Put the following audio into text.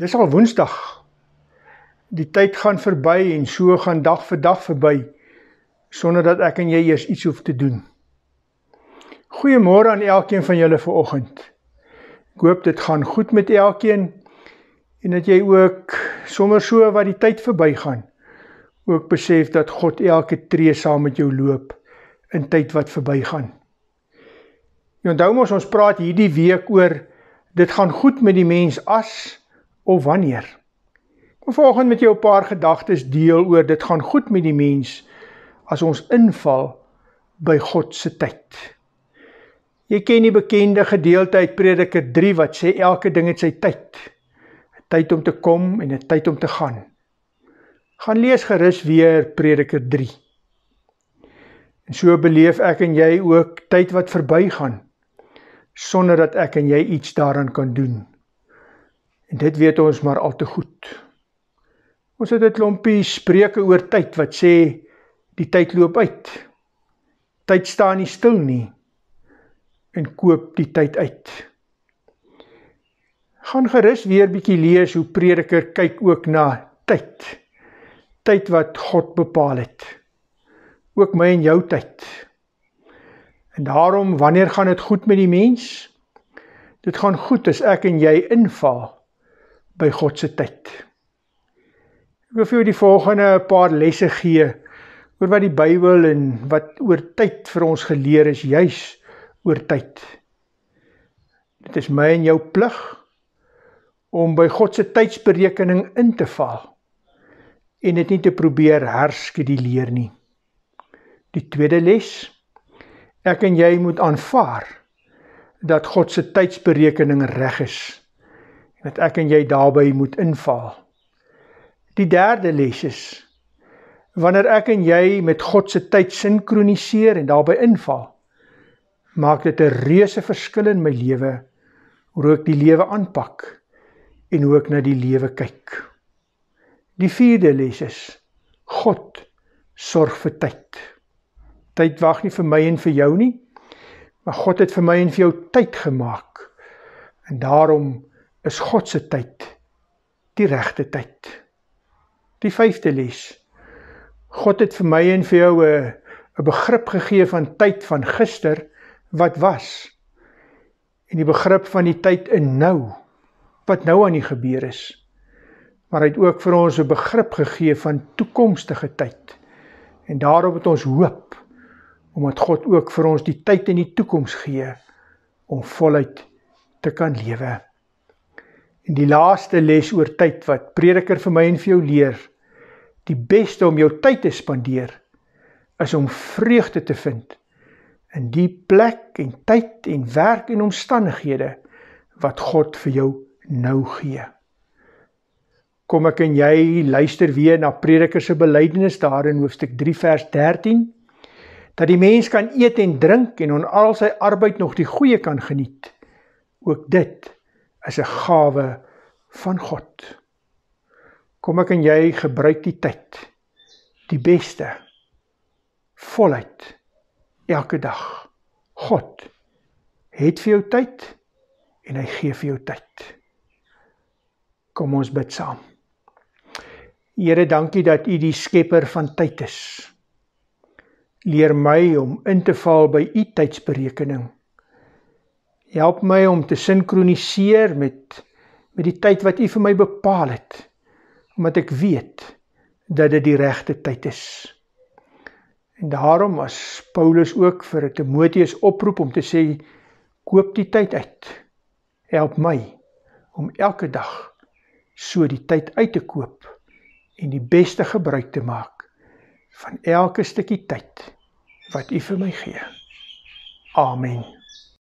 Dis al Woensdag. Die tyd gaan verby en so gaan dag vir dag verby sonder dat ek en jy eers iets hoef te doen. Goeiemôre aan elkeen van julle vanoggend. Ek hoop dit gaan goed met elkeen en dat jy ook sommer so wat die tyd verbygaan ook besef dat God elke tree saam met jou loop in tyd wat verbygaan. Jy onthou mos ons praat hierdie week oor dit gaan goed met die mens as of wanneer? Ek wil vanoggend met jou 'n paar gedagtes deel oor dit gaan goed met die mens as ons inval by God se tyd. Jy ken die bekende gedeelte uit Prediker 3 wat sê elke ding het sy tyd. 'n Tyd om te kom en 'n tyd om te gaan. Gaan lees gerus weer Prediker 3. En so beleef ek en jy ook tyd wat verbygaan sonder dat ek en jy iets daaraan kan doen. En dit weet ons maar al te goed. Ons het 'n klompie spreuke oor tyd wat sê die tyd loop uit. Tyd staan nie stil nie. En koop die tyd uit. Gaan gerus weer bietjie lees hoe Prediker kyk ook na tyd. Tyd wat God bepaal het. Ook my en jou tyd. En daarom wanneer gaan dit goed met die mens? Dit gaan goed as ek en jy inval by God se tyd. Ek wil vir julle die volgende paar lesse gee oor wat die Bybel en wat oor tyd vir ons geleer is juis oor tyd. Dit is my en jou plig om by God se tydsberekening in te val en dit nie te probeer herskeduleer nie. Die tweede les: Ek en jy moet aanvaar dat God se tydsberekening reg is en dat ek en jy daarby moet inval. Die derde les is wanneer ek en jy met God se tyd sinkroniseer en daarby inval, maak dit 'n reuse verskil in my lewe hoe ek die lewe aanpak en hoe ek na die lewe kyk. Die vierde les is God sorg vir tyd. Tyd wag nie vir my en vir jou nie, maar God het vir my en vir jou tyd gemaak. En daarom is God se tyd die regte tyd. Die vyfde les. God het vir my en vir jou 'n 'n begrip gegee van tyd van gister wat was en die begrip van die tyd in nou wat nou aan die gebeur is. Maar hy het ook vir ons 'n begrip gegee van toekomstige tyd. En daarop het ons hoop omdat God ook vir ons die tyd in die toekoms gee om voluit te kan lewe. En die laaste les oor tyd wat Prediker vir my en vir jou leer, die beste om jou tyd te spandeer is om vreugde te vind in die plek en tyd en werk en omstandighede wat God vir jou nou gee. Kom ek en jy luister weer na Prediker se belydenis daar in hoofstuk 3 vers 13 dat die mens kan eet en drink en on al sy arbeid nog die goeie kan geniet. Ook dit is 'n gawe van God. Kom ek en jy gebruik die tyd die beste voluit elke dag. God het vir jou tyd en hy gee vir jou tyd. Kom ons bid saam. Here, dankie dat U die skepper van tyd is. Leer my om in te val by U tydsberekening. Help my om te sinkroniseer met met die tyd wat U vir my bepaal het, omdat ek weet dat dit die regte tyd is. En daarom was Paulus ook vir Timoteus oproep om te sê koop die tyd uit. Help my om elke dag so die tyd uit te koop en die beste gebruik te maak van elke stukkie tyd wat U vir my gee. Amen.